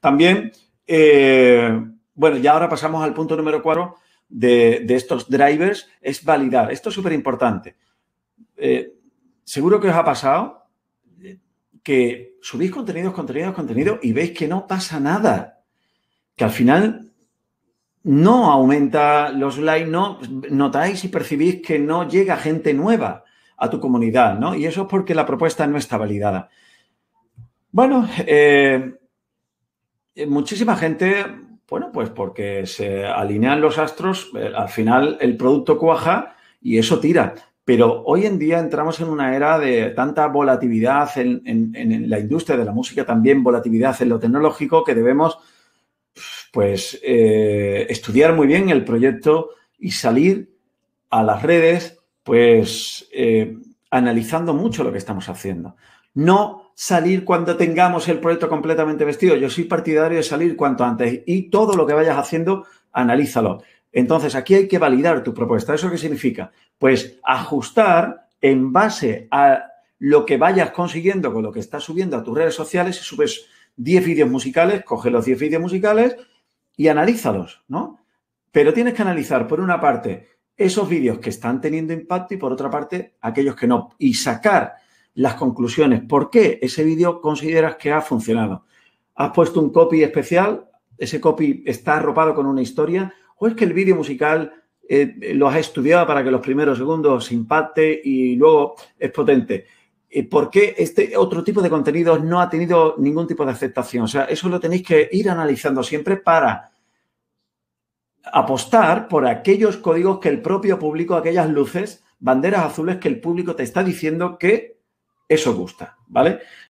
También, eh, bueno, ya ahora pasamos al punto número cuatro de, estos drivers, es validar. Esto es súper importante. Eh, seguro que os ha pasado eh, que subís contenidos, contenidos, contenido y veis que no pasa nada. Que al final no aumenta los likes, no notáis y percibís que no llega gente nueva a tu comunidad, ¿no? Y eso es porque la propuesta no está validada. Bueno, eh, eh, muchísima gente, bueno, pues porque se alinean los astros, eh, al final el producto cuaja y eso tira. Pero hoy en día entramos en una era de tanta volatilidad en, la industria de la música, también volatilidad en lo tecnológico, que debemos pues eh, estudiar muy bien el proyecto y salir a las redes, pues analizando mucho lo que estamos haciendo. No salir cuando tengamos el proyecto completamente vestido. Yo soy partidario de salir cuanto antes y todo lo que vayas haciendo, analízalo. Entonces, aquí hay que validar tu propuesta. ¿Eso qué significa? Pues ajustar en base a lo que vayas consiguiendo con lo que estás subiendo a tus redes sociales. Si subes 10 vídeos musicales, coge los 10 vídeos musicales y analízalos, ¿no? Pero tienes que analizar, por una parte, esos vídeos que están teniendo impacto y por otra parte aquellos que no. Y sacar las conclusiones. ¿Por qué ese vídeo consideras que ha funcionado? ¿Has puesto un copy especial? ¿Ese copy está arropado con una historia? ¿O es que el vídeo musical eh, lo has estudiado para que los primeros segundos impacte y luego es potente? Eh, ¿Por qué este otro tipo de contenidos no ha tenido ningún tipo de aceptación? O sea, eso lo tenéis que ir analizando siempre para apostar por aquellos códigos que el propio público, aquellas luces, banderas azules que el público te está diciendo que eso gusta, ¿vale?